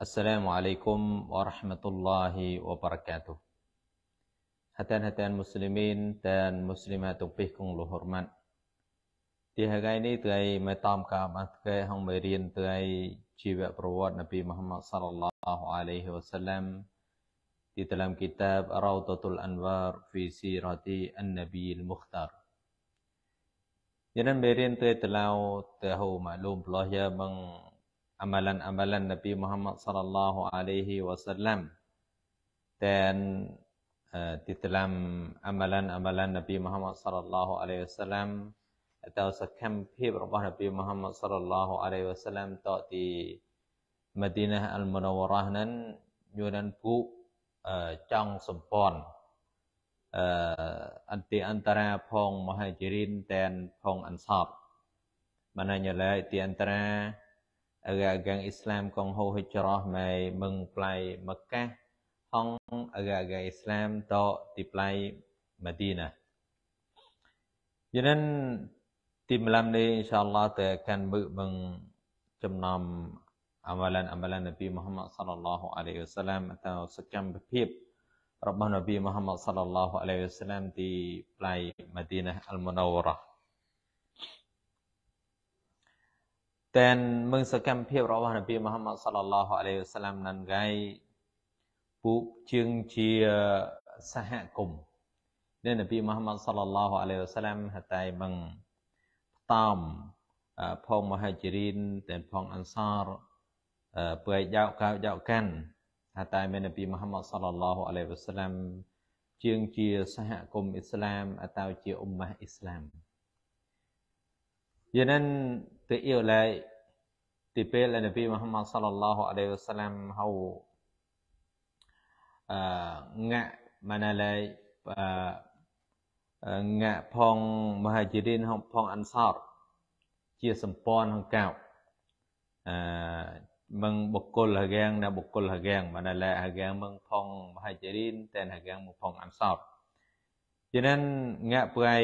Assalamualaikum warahmatullahi wabarakatuh. Hatan-hatan muslimin dan muslimat yang pihkung luhurman. Di hari ini terai metam kamat ke hang merian terai jiwa perwat Nabi Muhammad sallallahu alaihi wasallam di dalam kitab Raudatul Anwar fi Sirati An-Nabi Al-Mukhtar. Jangan merian terai telau tahu maklum belah ya bang amalan-amalan Nabi Muhammad sallallahu alaihi wasallam dan uh, di dalam amalan-amalan Nabi Muhammad sallallahu alaihi wasallam atau sekam pip របស់ Nabi Muhammad sallallahu alaihi wasallam តទី Madinah al-Munawwarah នឹងយូរដល់គូចង់សម្ព័ន្ធអអន្តអន្តរាផងមហាជរិនតែនផងអនសបបានញ៉ែទីអន្តរា agak-agak Islam kong ho hijrah mai mengplai Mekah hong agak-agak Islam to diplai Madinah. Cho nên tim malam ni insyaallah ta akan mengcemnom amalan-amalan Nabi Muhammad sallallahu alaihi wasallam atau sekam berpip របស់នប៊ីមូហាម៉ាត់សល្លឡោះអាឡៃវ៉ាសាឡាមទីផ្លៃម៉ាឌីណាអល់មូណាវរ៉ាតែនមើលសកម្មភាពរបស់នប៊ីមូហាម៉ាត់សល្លឡោះអាឡៃវសាឡាមនឹងកៃពួកជាងជា សហគមន៍ដែលនប៊ីមូហាម៉ាត់សល្លឡោះអាឡៃវសាឡាមហតៃមឹងផ្តំផងមហាជីរីនតែនផងអនសារព្រៃយោកោយោកាន់ហតៃមាននប៊ីមូហាម៉ាត់សល្លឡោះអាឡៃវសាឡាមជាងជាសហគមន៍អ៊ីស្លាមអតៅជាអ៊ុមម៉ាអ៊ីស្លាមយ៉ាងนั้น Thì ulai tipel Nabi Muhammad sallallahu alaihi wasallam hau ngạ mana lai ngạ phong muhajirin ផងអនសរជាសម្ព័ន្ធហកោអឺមឹងបុគ្គលហកាងណាបុគ្គលហកាង mana lai ហកាងមឹងផងមហាជរិនតែនហកាងមកផងអនសរជានឹងងាក់ប្រៃ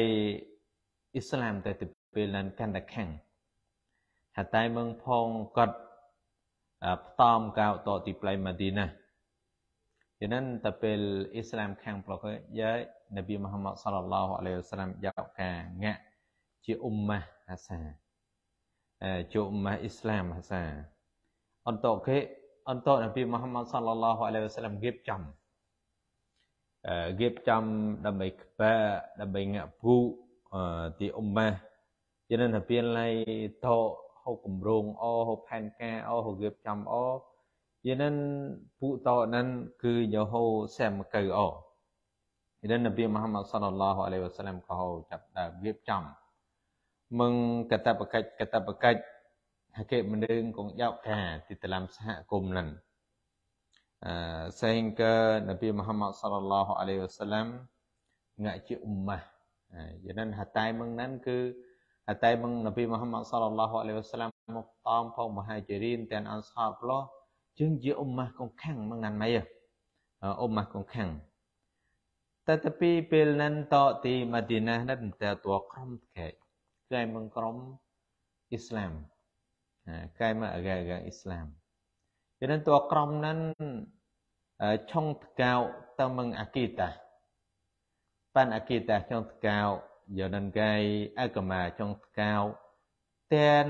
អ៊ីស្លាមតែទៅពេលនឹងកាន់តែខាំងហតៃមឹងផងកត់ផ្តំកៅតទីប្លៃម៉ាឌីណាฉะนั้นแต่เป็นอิสลามข้างปลอกเยอะนบีมุฮัมมัดสัลลัลลอฮุอะลัยฮิสลามยาวแค่งะជាអ៊ុមម៉ាហាសាជាអ៊ុមម៉ាអ៊ីស្លាមហាសាអន្តកេអន្តនពីមូហាម៉ាត់សល្លឡោះអាឡៃវ៉ាសាឡាំគេបចំគេបចំដើម្បីក្បាដើម្បីងាក់ភូទីអ៊ុមម៉ាជាននពីឡៃតោ hộp cụm rồn o hộp hàn ca o hộp gợp chăm o cho nên phụ tọ nên cứ nhớ hô xem cầu o cho nên Nabi Muhammad sallallahu alaihi wasallam có hô chập đã gợp chăm mừng kata pakai kata pakai ហកេមនឹងកងយកថាទីតឡាំសហគមន៍នឹងអឺសេងកើនប៊ីមហាម៉ាត់សល្លឡោះអាឡៃវ៉ាសឡាំងាក់ជាអ៊ុមម៉ាយេនឹងហតៃមឹងនឹងគឺ Ataibang Nabi Muhammad sallallahu alaihi wasallam một tóm phong muhajirin tên ashab lo chương ជាអ៊ុំម៉ាស់កងខាំងមកណានម៉ៃអ៊ុំម៉ាស់កងខាំងតែតពីពេលនឹងតទីម៉ាឌីណានឹងតតួក្រុមខេកែមកក្រុមអ៊ីស្លាមកែមកអកែកអ៊ីស្លាមពីនឹងតួក្រុមនឹងឆុងតកៅតមងអគីតាបានអគីតាឆុងតកៅ Jordan kai agama trong cao tên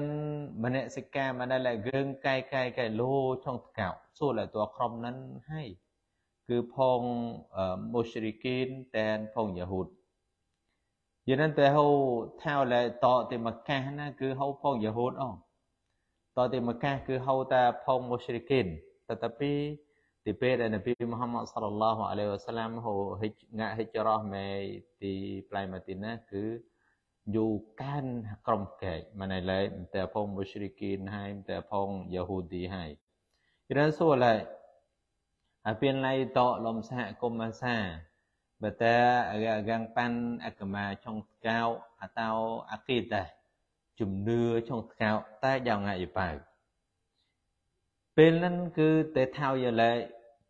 manasika mà đây là gương cai cai cai lô trong cao số là tua krom nắn hay cứ phong uh, moshrikin tên phong yahud យ៉ាងนั้นតែហៅថាលតតេមកាសណាគឺហៅផងយេហូតអងតតេមកាសគឺហៅតាផងមូស្រីគីនតតពីទីពេលដែលនប៊ីមូហាម៉ាត់សល្លឡោះអាឡៃវ៉ាសឡាមហូហិចងាក់ហិចរ៉ោះមេទីផ្លៃម៉ាទីណាគឺយូកានក្រុមកែកម៉ណៃឡៃតែផងមូស្រីគីនហើយតែផងយ៉ាហូឌីហើយរ៉ាសូឡៃអពៀនឡៃតលំសហគមន៍អាសាបើតាកាំងប៉ាន់អកមាចុងស្កោអតោអាគីតាជំនឿចុងស្កោតែយ៉ាងណាយបើពេលនឹងគឺតេថាវយឡៃ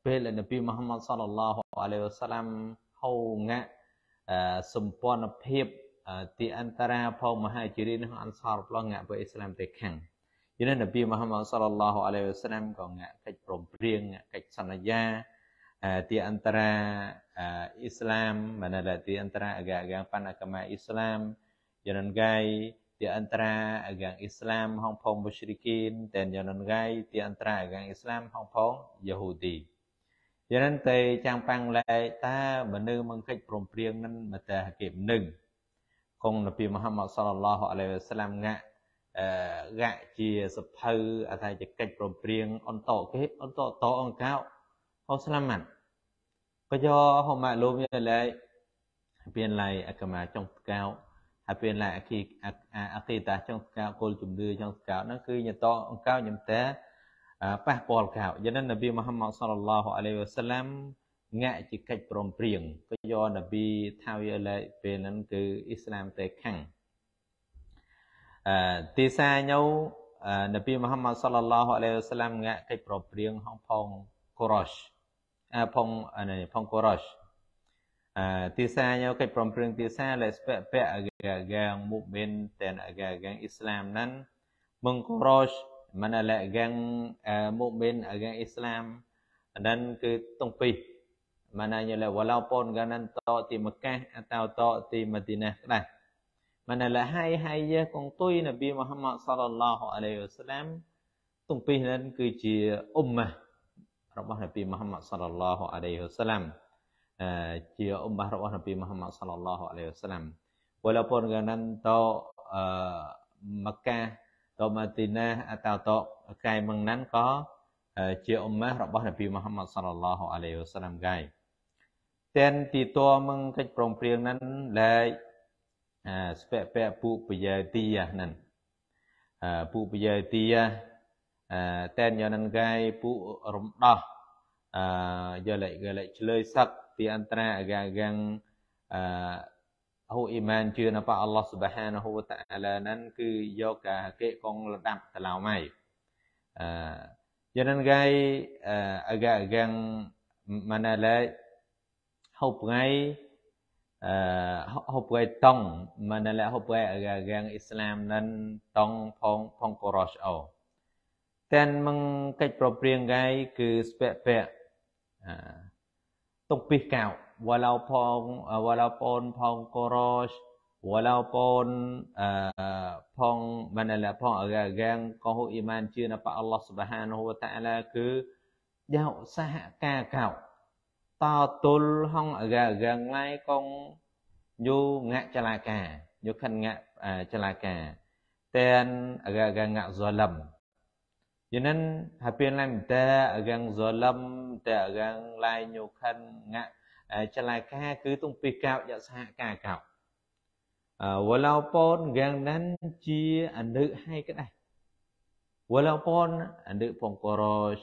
ពេលដែលនប៊ីមូហាម៉ាត់សល្លឡោះអាឡៃវសាឡាំហូងៈសម្ព័ន្ធភាពទីអន្តរាផងមហាជិរីនឹងអន្សរប្លងៈព្រះអ៊ីស្លាមទៅខាងយល់នប៊ីមូហាម៉ាត់សល្លឡោះអាឡៃវសាឡាំក៏ងៈកិច្ចព្រមព្រៀងកិច្ចសន្យាទីអន្តរាអ៊ីស្លាមមិនដែលទីអន្តរាអាកាកាបណ្ណកម្មអ៊ីស្លាមយល់នកាយទីអន្តរាអាកាអ៊ីស្លាមហងផងមជ្ឈិរីគីនតែយល់នកាយទីអន្តរាអាកាអ៊ីស្លាមហងផងយេហូឌីយ៉ាងนั้นតែចាំងប៉ាំងលែកតាមនុស្សមកកិច្ចព្រមព្រៀងនឹងមកតែហកិមនឹងគង់នប៊ីមហាម៉ាត់សល្ឡោះអាឡៃវ៉ាសឡាមងាក់អឺងាក់ជាសភៅអថាជាកិច្ចព្រមព្រៀងអន្តរគេអន្តរតអង្កោហោស្លាមាត់ក៏យកហោម៉ាក់លូមយាឡៃពៀនឡៃអកមាចុងស្កោហើយពៀនឡៃអគីអគីតាចុងស្កោគោលជំនឿចុងស្កោនោះគឺញតអង្កោញឹមតាប៉ះពាល់កោយ៉ាងណានប៊ីមូហាម៉ាត់សល្លឡោះអាឡៃវ៉ាសាឡាមងាក់ជាកិច្ចព្រមព្រៀងក៏យកនប៊ីថាវាឡៃពេលហ្នឹងគឺអ៊ីស្លាមតែខាងអឺទីសាញោនប៊ីមូហាម៉ាត់សល្លឡោះអាឡៃវ៉ាសាឡាមងាក់កិច្ចព្រមព្រៀងហងផងកូរ៉សអផងអានេះផងកូរ៉សអឺទីសាញោកិច្ចព្រមព្រៀងទីសាលេស្ពៈពៈអាកាកាងមុបមិនតែនអាកាកាងអ៊ីស្លាមហ្នឹងមង្កូរ៉ស mana là gang uh, mukmin gang Islam dan ke tongpi mananya lah walaupun ganan to ti Mekah atau to ti Madinah dah mana lah hai hai ya kong tui Nabi Muhammad sallallahu alaihi wasallam tongpi nan ke ji ummah របស់នប៊ីមូហាម៉ាត់សល្លឡោះអាឡៃហ៊ីវសាឡាមជាអ៊ុម៉ារបស់នប៊ីមូហាម៉ាត់សល្លឡោះអាឡៃហ៊ីវសាឡាម walaupun ganan to uh, Mekah តម៉ាទីណាអតតអកាយមឹងហ្នឹងក៏ជាអ៊ុម៉ារបស់នប៊ីមូហាម៉ាត់សល្លឡោះអាឡៃហ៊ីវសឡាមកាយតែនទីតមឹងកិច្ចប្រងព្រៀងហ្នឹងលែកស្ពៈពៈពុបយាទីហ្នឹងពុបយាទីតែនយ៉ាងហ្នឹងកាយពុរំដោះយកលេកលេកឆ្លើយសឹកពីអន្តរាអកាកាំងអហ៊ូអ៊ីម៉ានជឿនៅព្រះអល់ឡោះស៊ុបហានហូតាអាឡាហ្នឹងគឺយកការកេកងលដាប់តឡោម៉ៃអឺ jangan gai agak-agak mana lai hop gai hop gai tong mana lai hop gai agak-agak Islam nan tong phong phong koros au តែនមងកិច្ចប្រព្រៀងកាយគឺស្ពាក់ពាក់ទុកពីកៅ walaupun uh, walaupun phong koros walaupun uh, phong mana la phong agang ko iman chưa napa Allah subhanahu wa ta'ala cứ giao sa ca cạo ta tul hong agang lai con nhu ngạ cha la cà nhu khăn ngạ à, cha la cà tên agang ngạ do lầm cho nên hạt pin làm ta agang do lầm ta agang lai nhu khăn ngạ ចលាការគឺទុំពីកោយសហការកោវឡោពនយ៉ាងនឹងជាអនុហើយក្ដីវឡោពនអនុផងកោរស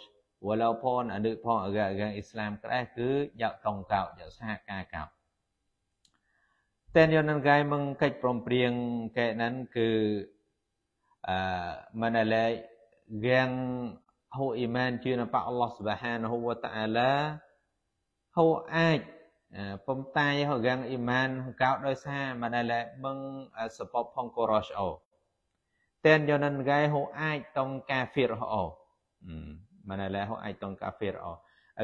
វឡោពនអនុផងអកាយ៉ាងអ៊ីស្លាមក្ដីគឺយកតងកោយសហការកោតែនយនកាយមងកិច្ចព្រមព្រៀងកែនឹងគឺអឺមណលែកយ៉ាងហូអ៊ីម៉ានជឿនប៉អល់ឡោះស៊ុបហានហូវតាអាឡា hậu ách phong tay họ gang iman cao đôi xa mà đây là bưng support phong corosh ô tên cho nên gai hậu ách tông cà phir ô mà đây là hậu ách tông cà phir ô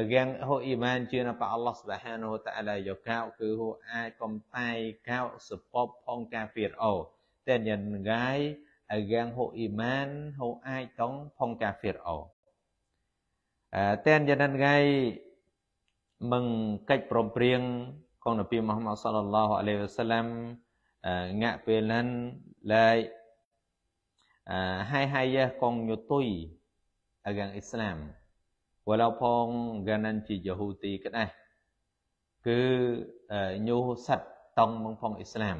gang hậu iman chưa là Allah subhanahu wa ta'ala yo cao cứ hậu ách phong tay cao support phong cà phir ô tên cho nên gai gang hậu iman hậu ách tông phong cà phir ô tên cho nên gai មិនកិច្ចប្រំព្រៀងของนบีมุฮัมมัดสัลลัลลอฮุอะลัยฮิวะสัลลัมงะเป็นนั้นเลยให้ให้ยะกองยุตุยอากังอิสลามវឡៅផងកានានជាយូហូទីក្នេះគឺញូសັດតង់មកផងអ៊ីស្លាម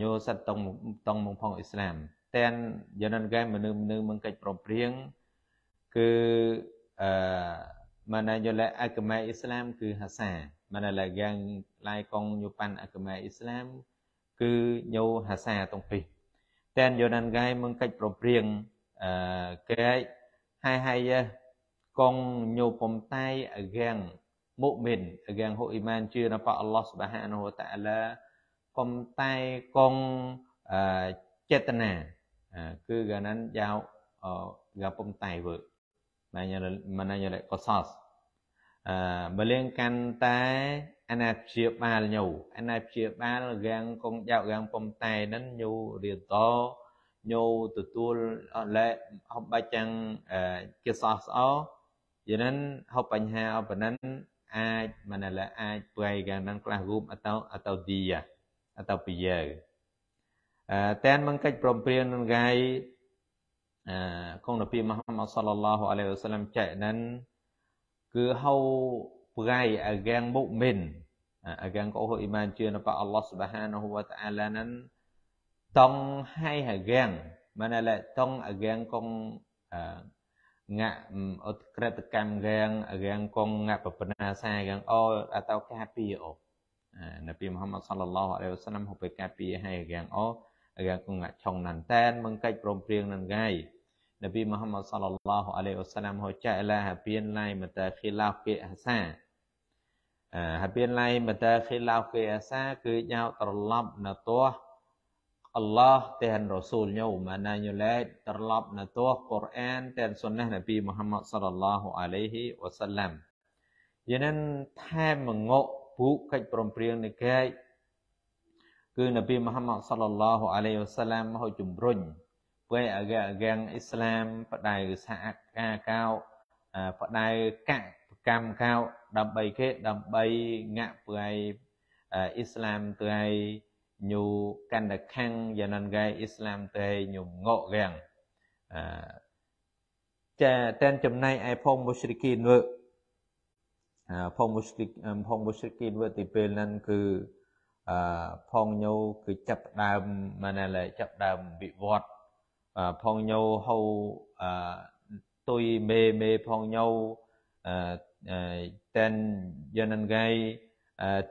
ញូសັດតង់តង់មកផងអ៊ីស្លាមតែនយាននកែមនុស្សមនុស្សមិនកិច្ចប្រព្រៀងគឺអឺ manajala agama Islam គឺហាសា manala yang lai kong nyupan agama Islam គឺញោហាសាទាំងពីរតែនយោណានកាយមឹងកិច្ចប្រព្រៀងអឺកាយហើយហើយកងញោពំតៃអហ្គាំងមុមិនអហ្គាំងហូអ៊ីម៉ានជឿនៅព្រះអល់ឡោះសុបហានូតាឡាពំតៃកងអឺចេតនាគឺកាលนั้นយ៉ាវយ៉ាពំតៃវើ mananya qasas អឺបើលេងកាន់តែអណាព្យាបាលញូអណាព្យាបាលរាងកងយករាងពំតែនឹងញូរៀតញូទទួលអលែហប់បាច់ចាំងគេសោះស្អោយ៉ាងនឹងហប់បញ្ហាអបនិនអាចមិនឡាអាចប្រៃកានឹងខ្លះរូបអតោអតោទីអតោពីយើតែនមកកិច្ចប្រំព្រៀងនឹងថ្ងៃของนบีมุฮัมมัดสัลลัลลอฮุอะลัยฮิวะสัลลัมចែកនឹងគឺហៅប្រៃអាកាំងមុមិន agang ko ho iman chia na pa Allah Subhanahu wa ta'ala nan tong hai agang mana la tong agang kong ngạ ot kret kam gang agang kong ngạ papanasa gang o atau kapi o Nabi Muhammad sallallahu alaihi wasallam ho pe kapi hai agang o agang kong ngạ chong nan tan mong kai prom prieng nan gai Nabi Muhammad sallallahu alaihi wasallam hojalah habian lai mata khilaf ke asa ហើយពៀនឡៃមតាខិឡាគេអាសាគឺញោត្រឡប់នៅទោះអល់ឡោះទាំងរ៉ូស៊ូលញោម៉ាណាញូឡេត្រឡប់នៅទោះកូរ៉ានទាំងសុនណះនប៊ីមូហាម៉ាត់សាឡឡោះអាឡៃហ៊ីវ៉ាសាឡាំយានិនថែមងកពូកិច្ចព្រមព្រៀងនៃកែគឺនប៊ីមូហាម៉ាត់សាឡឡោះអាឡៃវ៉ាសាឡាំហូចជំរុញពេលអាយ៉ាងអ៊ីស្លាមផ្ដៅសហការកោផ្ដៅកកម្មកោដើម្បីគេដើម្បីងាក់ព្រៃអ៊ីស្លាមទៅឲ្យញូកាន់តខាំងយ៉ាងណងៃអ៊ីស្លាមទៅឲ្យញូងក់រាំងអចាតែនចំណែកឯផងមុស្រីគីនវើផងមុស្រីផងមុស្រីគីនវើទីពេលហ្នឹងគឺអឺផងញូគឺចាប់ដើមម៉ាណែលចាប់ដើមវិវត្តផងញោហៅអទុយមេមេផងញោតែនយនងៃ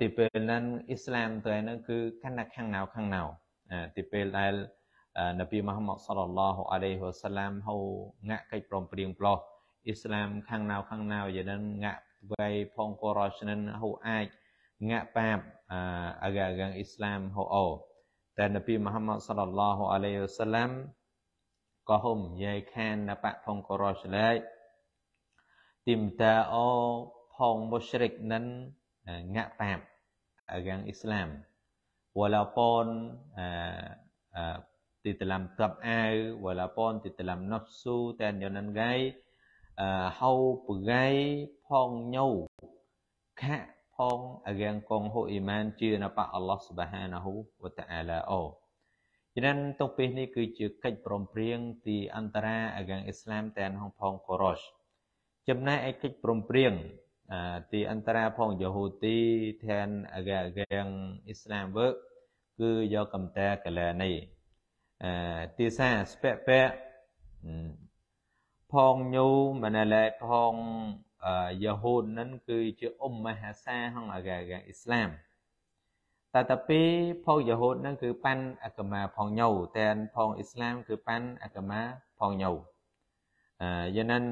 ទីពេលហ្នឹងអ៊ីស្លាមទៅឯហ្នឹងគឺកាន់តែខាងណៅខាងណៅទីពេលដែលនប៊ីមហមសលឡោះអាឡៃហ៊ូសាឡាមហៅងាក់កិច្ចព្រមព្រៀងប្លោះអ៊ីស្លាមខាងណៅខាងណៅយ៉ាងហ្នឹងងាក់វៃផងកូរ៉ាឈ្និនហៅអាចងាក់បាបអាកាកាងអ៊ីស្លាមហៅអូតែនប៊ីមហមសលឡោះអាឡៃហ៊ូសាឡាមក៏ហុំយាយខានណបៈផងក៏រស់លេចទីមតាអូផងមុស្រិកនឹងងាក់តាប់យ៉ាងអ៊ីស្លាមវឡាពនអឺទីតឡាំកັບអាវវឡាពនទីតឡាំណុបស៊ូតែនយនងៃអឺហៅពងៃផងញោខៈផងអរៀងកងហូអ៊ីម៉ានជាណបៈអល់ឡោះស៊ុបហានហ៊ូវតាអាឡាអូฉะนั้นตรงពេលនេះគឺជាកិច្ចព្រមព្រៀងទីអន្តរាអាកាងអ៊ីស្លាមតែនហងផងកូរ៉ូសចំណែកឯកិច្ចព្រមព្រៀងទីអន្តរាផងយូហូទីថានអាកាងអ៊ីស្លាមវើគឺយកកំតាកលានីទីសាស្ពៈពៈផងញូមណលែផងយូហូននឹងគឺជាអ៊ុមមហាសាហងអាកាងអ៊ីស្លាមតែតាពីផងយេហូតនឹងគឺប៉ាន់អកមាផងញោតែនផងអ៊ីស្លាមគឺប៉ាន់អកមាផងញោអឺយ៉ាងនឹង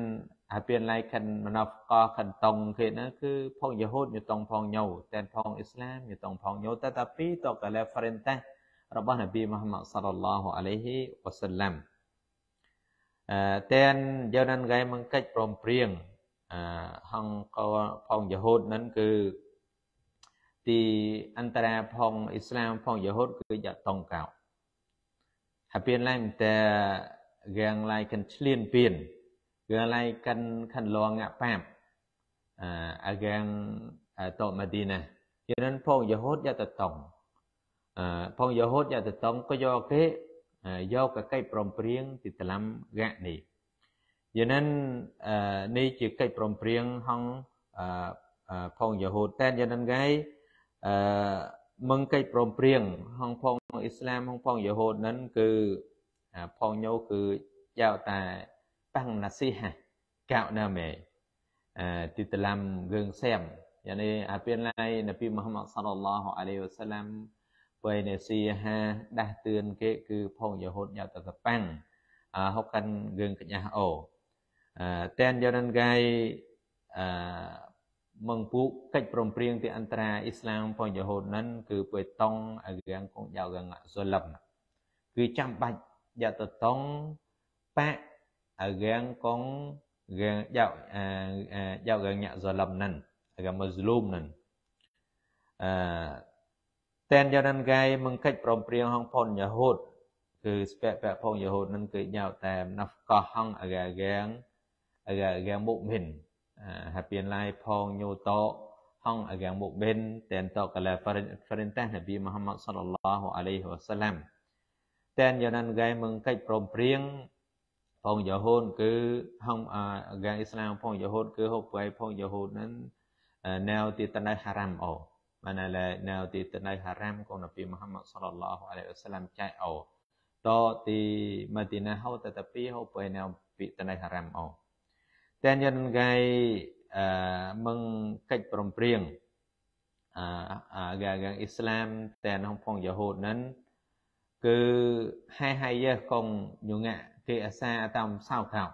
អាពីឡៃខិនមណបកខិនតុងគេណាគឺផងយេហូតញតុងផងញោតែនផងអ៊ីស្លាមញតុងផងញោតែតាពីតកលែហ្វរិនតេះរបស់នប៊ីមហាម៉ាត់សល្លឡោះអាឡៃហ៊ីវ៉ាសឡាំអឺតែនយ៉ាងនឹងគេមកកិច្ចព្រមព្រៀងអឺហងកោផងយេហូតនឹងគឺទីអន្តរាផងអ៊ីស្លាមផងយូហូដគឺយ៉ាតុងកោហើយពៀនឡើងតែរាងឡាយកាន់ឆ្លៀនពៀនរាងឡាយកាន់ខាន់លងងាក់ប៉ាប់អឺអារាងតូម៉ាឌីណាជានឹងផងយូហូដយ៉ាតតុងអឺផងយូហូដយ៉ាតតុងក៏យកគេយកកកិច្ចព្រមព្រៀងទីតឡាំរៈនេះយានិននេះជាកិច្ចព្រមព្រៀងហងផងយូហូតែយានិនគេអឺមឹងកិច្ចព្រមព្រៀងហងផងអ៊ីស្លាមហងផងយេហូដិនគឺផងញោគឺចៅតាប៉ាំងណាស៊ីហាកៅណាមេអឺទីតឡាំគឿងសែមយ៉ាងនេះអាពីឡាយនប៊ីមូហាម៉ាត់សល្លឡោះអាឡៃវ៉ាសាឡាំពេលនេស៊ីហាដាស់តឿនគេ គឺផងយេហូដញ៉ៅតាប៉ាំងអឺហុកកាន់គឿងកញ្ញាអូអឺតែនយរនកាយអឺ mừng phụ cách prom priêng thì anh ta Islam phong giờ hồn nên cứ bởi tông ở gần con giàu gần ngạ xô lầm cứ chăm bạch dạ tờ tông bạc ở gần con gần giàu giàu gần ngạ xô lầm nên ở gần Muslim nên tên cho nên gai mừng cách prom priêng hong phong giờ hồn cứ spẹ pẹ phong giờ hồn nên cứ giàu tèm nắp có hong ở gần gần ở gần mụn mình HP phong nhu to hong agang muk ben ten to kala perintah Nabi Muhammad sallallahu alaihi wasallam ten yonan gai meng kai prom prieng phong yahon cứ hong agang Islam phong yahon cứ hop gai phong yahon nan neo ti tanai haram o mana la neo ti tanai haram của Nabi Muhammad sallallahu alaihi wasallam chai o to ti Madinah hau tetapi hop gai neo pi tanai haram o តែញ៉ានកាយអឺមឹងកិច្ចប្រំព្រៀងអឺកាយអ៊ីស្លាមតែនហំផងយ៉ាហូដនឹងគឺហែហៃយើកងញងៈគេអាសាតាមសៅកោ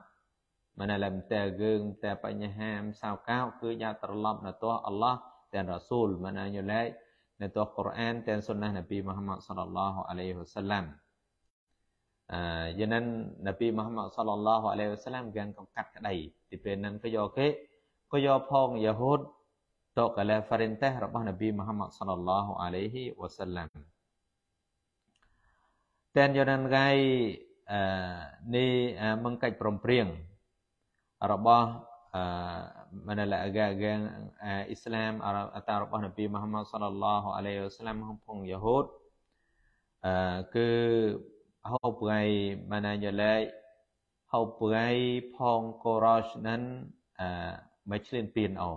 មណលមតែយើងតែបញ្ហាមសៅកោគឺយ៉ាត្រឡប់នៅទោះអល់ឡោះតែរ៉ាស៊ូលមណញលែកនៅទោះកូរ៉ានតែសុនណះនប៊ីមូហាម៉ាត់សល្លឡោះអាឡៃហ៊ីវ៉ាសឡាំអឺយ៉ាងนั้นនប៊ីមូហាម៉ាត់សល្លឡោះអាឡៃវ៉ាសឡាមកាន់កំកាត់ក្តីទីពេលហ្នឹងក៏យកគេក៏យកផងយ៉ាហូតតកលាហ្វារិនតេះរបស់នប៊ីមូហាម៉ាត់សល្លឡោះអាឡៃហ៊ីវ៉ាសឡាមតែនយ៉ាងนั้นไงអឺនេះមកកិច្ចព្រមព្រៀងរបស់អឺមនលអកាកាងអ៊ីស្លាមអតារបស់នប៊ីមូហាម៉ាត់សល្លឡោះអាឡៃវ៉ាសឡាមផងយ៉ាហូតអឺគឺ hopgai mananyole hopgai phong korosh nan mai chlin pin o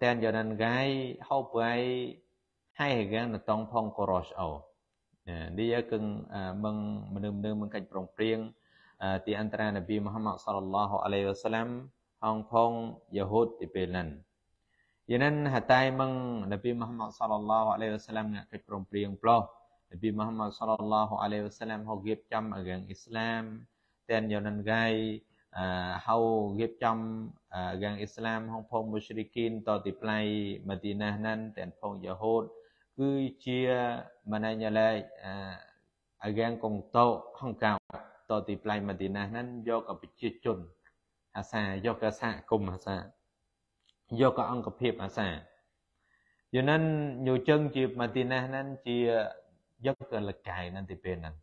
ten yo nan gai hopgai hai hagan na tong phong korosh o នេះគឺមឹងមនុស្សនឹងមឹងកាច់ប្រងព្រៀងទីអន្តរានប៊ីមូហាម៉ាត់សល្ឡោះអាឡៃវ៉ាសឡាំហងផងយូហូតទីពេលហ្នឹងយ៉ាងហ្នឹងហតៃមឹងនប៊ីមូហាម៉ាត់សល្ឡោះអាឡៃវ៉ាសឡាំងាក់កាច់ប្រងព្រៀងប្លោះ Nabi Muhammad sallallahu alaihi wasallam họ nghiệp chăm ở gần Islam tên vào nên gai họ nghiệp chăm ở gần Islam hong phong mushrikin to tịp lai Medina nan tên phong Yahud cứ chia mà này nhà lại ở gần công tô hong cao to tịp lai Medina nan do cả bị chia chun អាសាយកកសហគមន៍អាសាយកកអង្គភាពអាសាយូនឹងញូចឹងជាម៉ាទីណេសហ្នឹងជាยกกันละไก่นั่นติเป็นนั่น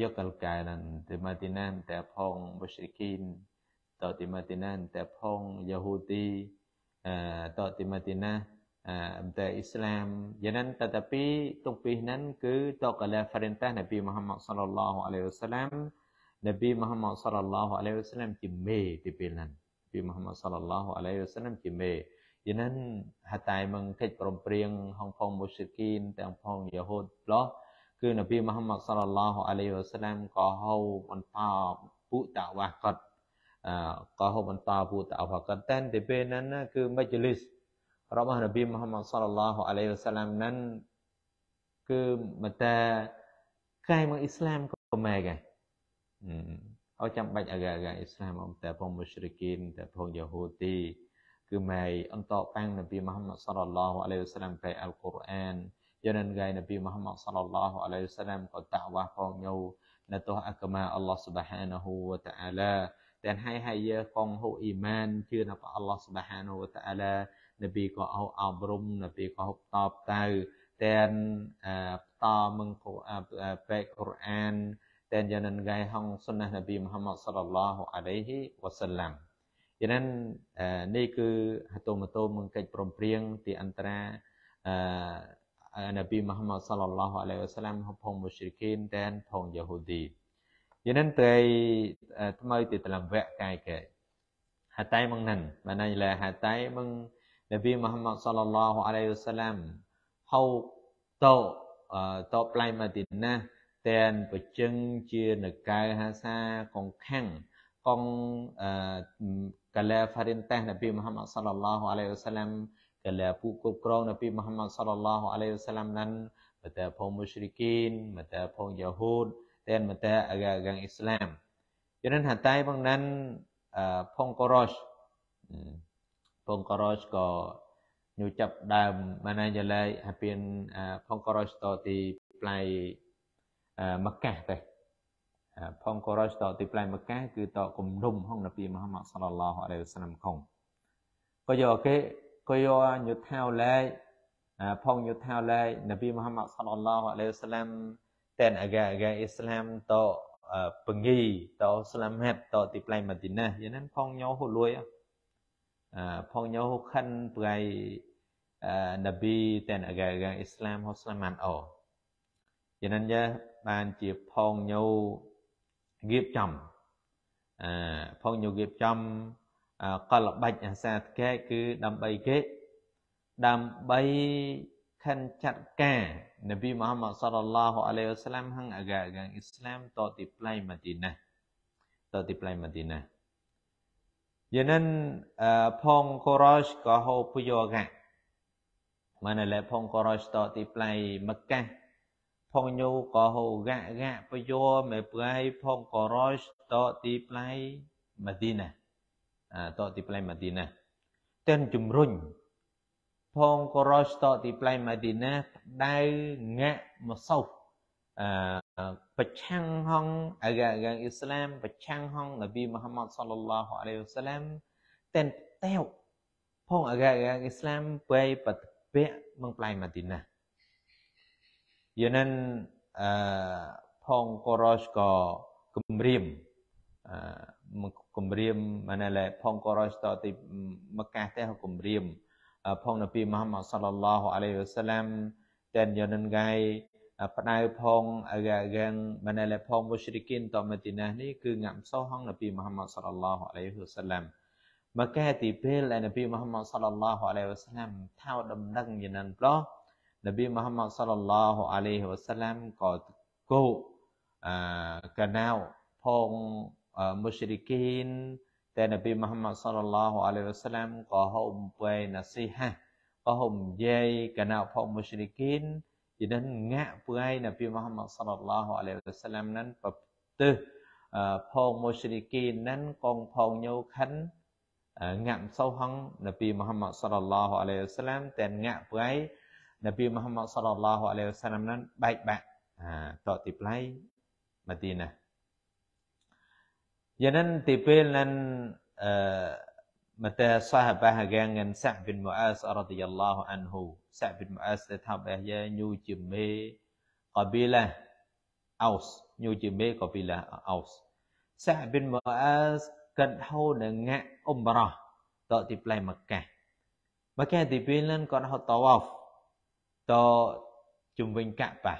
ยกกันละไก่นั่นติมาตินั่นแต่พองบัชริกิน ต่อติมาตินั่นแต่พองยาฮูตีต่อติมาตินะแต่อิสลามยันนั้นแต่แต่ปีตรงปีนั้นคือต่อกันแล้ฟรินต์นบีมุฮัมมัดสัลลัลลอฮุอะลัยฮิสลามนบีมุฮัมมัดสัลลัลลอฮุอะลัยฮิสลลัมจิเมติเป็นนั่นนบีมุฮัมมัดสัลลัลลอฮุอะลัยฮิสลลัมจิเม Jadi hatai mengkejperompriang hongpong musyrikin, hongpong Yahud, loh. គឺនប៊ីមូហាម៉ាត់សល្លឡោះអាឡៃវ៉ាសឡាមក៏ហៅបន្តពុតវ៉ាកតអឺក៏ហៅបន្តពុតវ៉ាកតតែទៅពេលហ្នឹងគឺមិចលីសរបស់នប៊ីមូហាម៉ាត់សល្លឡោះអាឡៃវ៉ាសឡាមហ្នឹងគឺមកតែកែមកអ៊ីស្លាមក៏ម៉ែកែអឺអត់ចាំបាច់អាកាអ៊ីស្លាមអំតែផងមុស្រីគីនតែផងយ៉ាហូទី Kumai entokkan Nabi Muhammad sallallahu alaihi wasallam pai Al-Quran. Jalan gai Nabi Muhammad sallallahu alaihi wasallam ko dakwah ko nyau na toh agama Allah subhanahu wa ta'ala. Dan hai hai ya kong hu iman chưa na pa Allah subhanahu wa ta'ala. Nabi ko au abrum, Nabi ko hup top tau. Dan ta meng pai Quran. Dan jalan gai hong sunnah Nabi Muhammad sallallahu alaihi wasallam. ฉะนั้นនេះគឺហតុមតូមងកិច្ចព្រមព្រៀងទីអន្តរានប៊ីមហាម៉ាត់សល្លឡោះអាឡៃវ៉ាសឡាមផងមុស្រីគីនតែនផងយេហូឌីយេនិនទៅថ្មីទីតលំវៈកាយគេហតៃមងនិនបានន័យថាហតៃមងនប៊ីមហាម៉ាត់សល្លឡោះអាឡៃវ៉ាសឡាមហៅតោតបផ្លៃមកទីណាតែនបជឹងជានកាយហាសាកងខាំងកងកាលាហ្វារិនតេសនប៊ីមហាម៉ាត់សល្លឡោះអាឡៃហ៊ីវសាឡាមកាលាពួកគ្រប់គ្រងនប៊ីមហាម៉ាត់សល្លឡោះអាឡៃហ៊ីវសាឡាមនឹងមកតែផងមុស្រីគីនមកតែផងយ៉ាហូដតែមកតែអាកាងអ៊ីស្លាមយ៉ាងណាតែបងណានផងកូរ៉ូសផងកូរ៉ូសក៏ញូចាប់ដើមម៉ាណាយ៉ាឡៃហាពីនផងកូរ៉ូសតទីផ្លៃមកកាសទេផងក៏រស់តទីផ្លែមកា គឺតគំរុំហងនប៊ីមហាម៉ាត់សល្លឡោះអរេសណាំខងក៏យកគេក៏យកយុទ្ធាវលែកផងយុទ្ធាវលែកនប៊ីមហាម៉ាត់សល្លឡោះអរេសឡាំតែនអាកាអាកាអ៊ីស្លាមតពងីតស្លាមហាត់តទីផ្លែម៉ាទីណាយ៉ាងนั้นផងញោហូលួយផងញោហូខិនប្រៃនប៊ីតែនអាកាអាកាអ៊ីស្លាមហូស្លាមម៉ានអូយ៉ាងนั้นយ៉ាបានជាផងញោរៀបចំអឺផងយករៀបចំកលបច្ចអាសាតកែគឺដើម្បីគេដើម្បីខិនចាត់ការនប៊ីមូហាម៉ាត់សល្ឡាហ៍អាឡៃហ៊ីវសាឡាមហងអាកាកាងអ៊ីស្លាមតទីប្លៃម៉ាឌីណាតទីប្លៃម៉ាឌីណាយ៉ាងនឹងផងកូរ៉ាជក៏ហូបយោកាម៉ានឡែផងកូរ៉ាជតទីប្លៃមកាផងញូក៏ហូរៈរៈបយោមេប្រៃផងក៏រយតទីផ្លៃម៉ាឌីណាអាតទីផ្លៃម៉ាឌីណាទាំងជំរុញផងក៏រយតទីផ្លៃម៉ាឌីណាដៅងៈមកសោអឺប្រឆាំងហងអាកាងអ៊ីស្លាមប្រឆាំងហងនប៊ីមូហាម៉ាត់សល្លឡោះអាឡៃហ៊ីវសាឡាមទាំងតេវផងអាកាងអ៊ីស្លាមពេលបតពៈមកផ្លៃម៉ាឌីណាយេនឹងអឺផងក៏រស់ក៏គម្រាមអឺគម្រាមអានេះឡែផងក៏រស់តទីមកកាសទេគម្រាមផងនៅពីមហាម៉ាសាឡឡោះអាឡៃវសាឡាំតែនយនឹងកាយផ្ដៅផងអាកាងបានឡែផងមុស្រីគីនតមេទីណានេះគឺងាប់សោះហងនៅពីមហាម៉ាសាឡឡោះអាឡៃវសាឡាំមកកែទីពេលដែលនប៊ីមហាម៉ាត់សល្លឡោះអាឡៃវសាឡាំថៅដំណឹងយ៉ាងណានប្លោះนบีมุฮัมมัดสุลลัลลอฮุอะลัยฮิวะสัลลัมก็กู้กันแนวพงมุสลิมแต่นบีมุฮัมมัดสุลลัลลอฮุอะลัยฮิวะสัลลัมก็ห่มไปนะสีฮะก็ห่มเย่กันแนวพงมุสลิกินยนั้นแงไปนบีมุฮัมมัดสุลลัลลอฮุอะลัยฮิวะสัลลัมนั้นปับตื้อพงมุสลิมนั้นกองพงโยขันแงมเศร้าหังนบีมุฮัมมัดสุลลัลลอฮุอะลัยฮิวะสัลลัมแต่แงไป Muhammad Alaihi Wasallam នប៊ីមូហាម៉ាត់សល្លឡោះអាឡៃវសាឡាមនឹងបែកបាក់អាប្រតិប្លែកម៉ាទីណាយ៉ាងនឹងទីពេលនឹងអឺ eh, mata sahabah gangan Sa'b bin Mu'az radhiyallahu anhu Sa'b bin Mu'az đã thăm bé gia nhu chìm mê qabila Aus nhu chìm mê qabila Aus Sa'b bin Mu'az cần hô nè ngạ umrah tọt tiếp lại Makkah Makkah tiếp lên còn họ tawaf ต่อจุมวิงกะปะ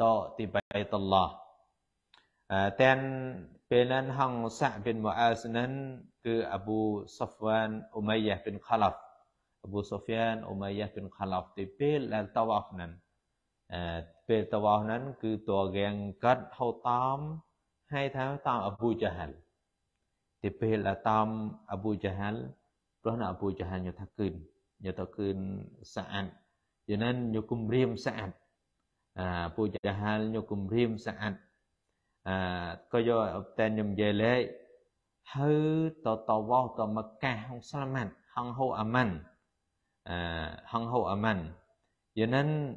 ต่อติายตลอดแต่เป็นนั้นห้องสะเป็นมอาสนั้นคืออบูซอฟวานอุมัยยะเป็นขลับอบูซอฟยานอุมัยยะเป็นคาลฟติเปลแล้วตวานั้นเปลตวานั้นคือตัวแกงกัดเขาตามให้ท้าตามอบูจหัลติเปลแล้ตามอบูจหัลเพราะนั้นอบูจหัลอยู่ตะกินอยู่ตะกินสะอัน Jangan nyukum rim saat. À, puja hal nyukum rim saat. À, có do tên nhầm về lệ. Hư tò tò vô tò mật ca hông xa mạnh. Hông hô à mạnh. À, hông hô à mạnh. Jangan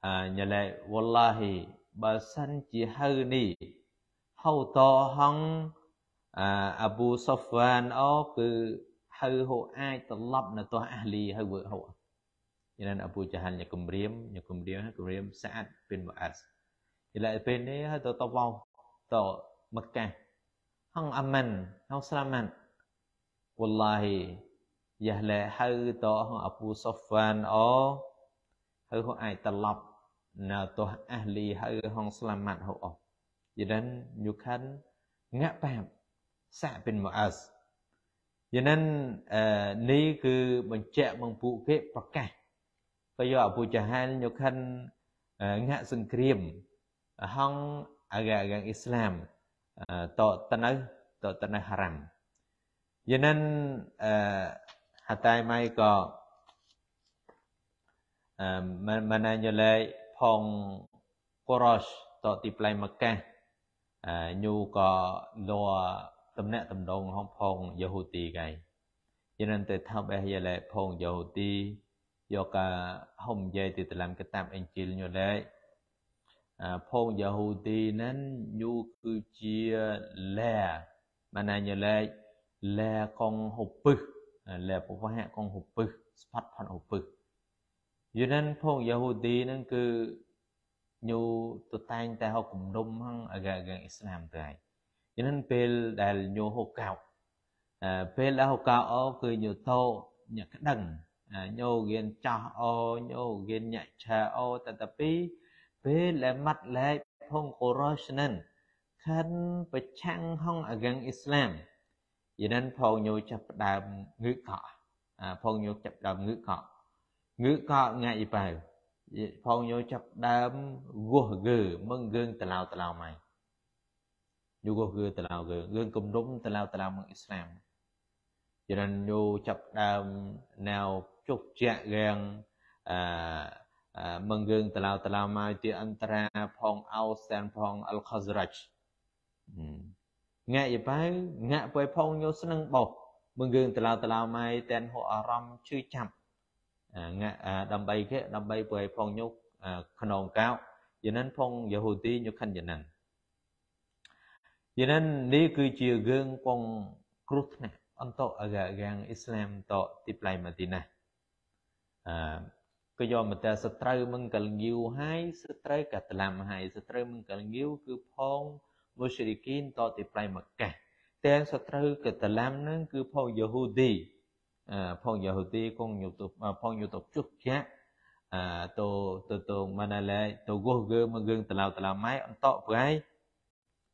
à, nhà lệ. Wallahi. Bà sanh chỉ hư ni. Hâu tò hông. À, Abu Sofwan. Ô cứ ហៅហូអាចត្រឡប់នៅទោះអាលីហៅវើហូ Yanan Abu Jahal nya kemriam, nya kemriam, kemriam Sa'ad bin Mu'az. Ialah bin ni ha to tawau to Mekah. Hang aman, hang selamat. Wallahi Yahla hau to hang Abu Sofwan o hau ho ai talap na to ahli hau hang selamat hau o. Yanan nyukan ngak pam Sa'ad bin Mu'az. យ៉ាងណានេះគឺបញ្ជាក់មកពួកគេប្រកាសក៏យកអពុចហានយកខិនងាក់សង្គ្រាមហងអាកាកាអ៊ីស្លាមតតនៅតតនៅហារ៉ាំយ៉ាងនឹងហតៃម៉ៃក៏មិនមិនណាយលេផងកូរ៉ូសតទីផ្លៃមកកាសញូក៏លัวតំណាក់តំដងហងផងយូហូទីកៃយ៉ាងនឹងទៅថាបេះយលេផងយូហូទីយកហុំនិយាយទៅតាមកតាបអេនជីលញោលែកផងយ៉ាហូទីនឹងញូគឺជាលែបានណាញោលែកលែកងហុពឹសលែពវហៈកងហុពឹសស្ផាត់ផាត់ហុពឹសយូរនឹងផងយ៉ាហូទីនឹងគឺញូទៅតែងតែហុគំរុំហងអាកាកាអ៊ីស្លាមទៅហើយយូរនឹងពេលដែលញូហុកកោពេលដែលហុកកោគឺញូតោអ្នកក្តឹងញោគៀនចោះអូញោគៀនញាក់ឆាអូតតពីពេលដែលម៉ាត់ឡែកផងកូរ៉ូស្និនខានប្រឆាំងហងអកាំងអ៊ីស្លាមយិនផងញោចាប់ផ្ដើមងឹកកក់ផងញោចាប់ផ្ដើមងឹកកក់ងឹកកក់ងាយបើផងញោចាប់ដើមវោះកើមើងកើងតឡៅតឡៅមកយូវោះគឺតឡៅកើកើគំរុំតឡៅតឡៅមកអ៊ីស្លាមយិនញោចាប់ដើមណៅជុកជាក់រាំងអឺមើងយើងតឡៅតឡៅមកទីអន្តរាផងអោសានផងអលខសរ៉ាច់ងាក់យបៅងាក់ពេលផងយោស្នឹងបោះមើងយើងតឡៅតឡៅមកតែនហូអារម្មណ៍ឈឺចាប់ងាក់ដើម្បីគេដើម្បីពេលផងយោក្នុងកោយានិនផងយេហូទីញុខិនយានិនយានិននេះគឺជាយើងផងគ្រោះថ្នាក់អន្តរអាកាងអ៊ីស្លាមតទីផ្លៃម៉ាទីណាក៏យកមកតែសត្រូវមឹងកលងយូហើយសត្រូវកតឡាំហើយសត្រូវមឹងកលងយូគឺផងមូស្រីគីនតតិប្រៃមកកាសទាំងសត្រូវកតឡាំនឹងគឺផងយេហូឌីផងយេហូឌីគង់យុទុផងយុទុជុកជាអាតូតូតូម៉ាណាឡៃតូគោះគឺមកគឺតឡៅតឡៅម៉ៃអន្តប្រៃ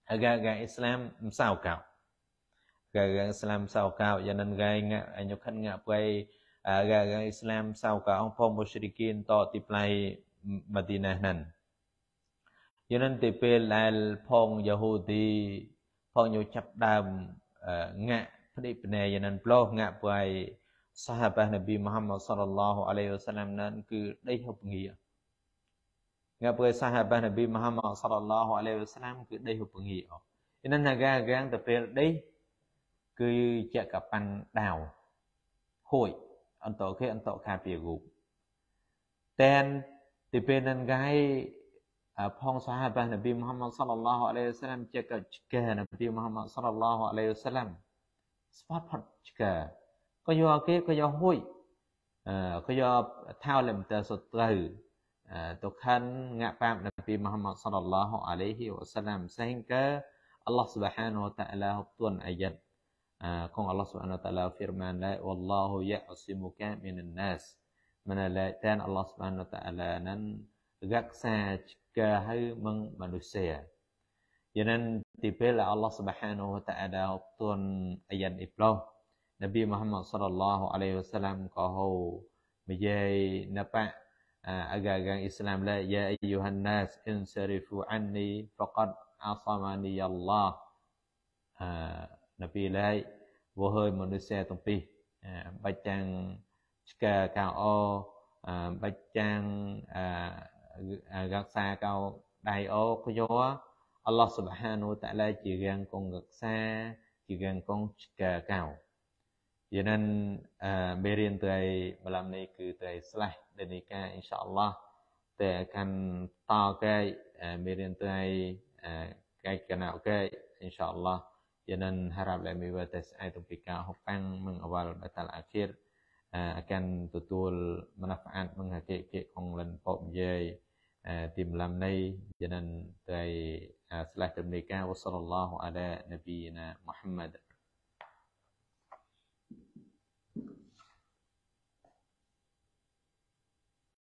ហើយកាកាអ៊ីស្លាមមិនសៅកៅកាកាអ៊ីស្លាមសៅកៅយ៉ាងនឹងកាយអញ្ញុខិនងាក់ប្រៃ agama Islam saukah angpo musyrikin to tiplai Madinah nan យនឹងទៅពេលដែលផងយូហូទីផងយូចាប់ដើមងាក់ផ្ដេកភ្នែកយនឹងប្លោះងាក់ពួយសាហាបានប៊ីមូហាម៉ាត់សល្លឡោះអាឡៃវសាឡាមនឹងគឺដេកហប់ងាងាក់ពួយសាហាបានប៊ីមូហាម៉ាត់សល្លឡោះអាឡៃវសាឡាមគឺដេកហប់ងាអស់យនឹងណាកាកាងទៅពេលដេកគឺជាកប៉ាន់ដាវហួយ antoke antokha piyagup dan dipenanggai phong sahabah Nabi Muhammad sallallahu alaihi wasallam jaga jaga Nabi Muhammad sallallahu alaihi wasallam spot pot jaga ក៏យកគេក៏យកហួយក៏យកថាលឹមតើសត្រូវទុខានងាក់ប៉ាប់ Nabi Muhammad sallallahu alaihi wasallam sehingga Allah subhanahu wa ta'ala tuan ayat Ah, kong Allah Subhanahu wa taala firman la wallahu ya'simuka minan nas mana la tan Allah Subhanahu wa taala nan gaksa ka hai mang manusia yanan tipel Allah Subhanahu wa taala tun ayat iblah Nabi Muhammad sallallahu alaihi wasallam kaho mejai napa ah, agak-agak Islam la ya ayyuhan nas insarifu anni faqad asamani Allah ah, ដល់ពេលហើយវោហើយមនុស្សទាំងពីរបាច់ចាំងឆ្កាកៅអបាច់ចាំងរក្សាកៅដៃអខ្យល់អល់ឡោះសុបហានូតាឡាជារាងកងរក្សាជារាងកងឆ្កាកៅយ៉ាងนั้นមេរៀនត្រីម្លំនេះគឺត្រីស្លេះដេនីកាអ៊ីនសាអល់ឡោះតែកាន់តកែមេរៀនត្រីកែកណៅកែអ៊ីនសាអល់ឡោះ Jangan haraplah miwatas ayat pika hopang mengawal batal akhir akan tutul manfaat menghakiki kong lan pop jai tim lam nay jangan tai setelah termereka wasallallahu ala nabiyina Muhammad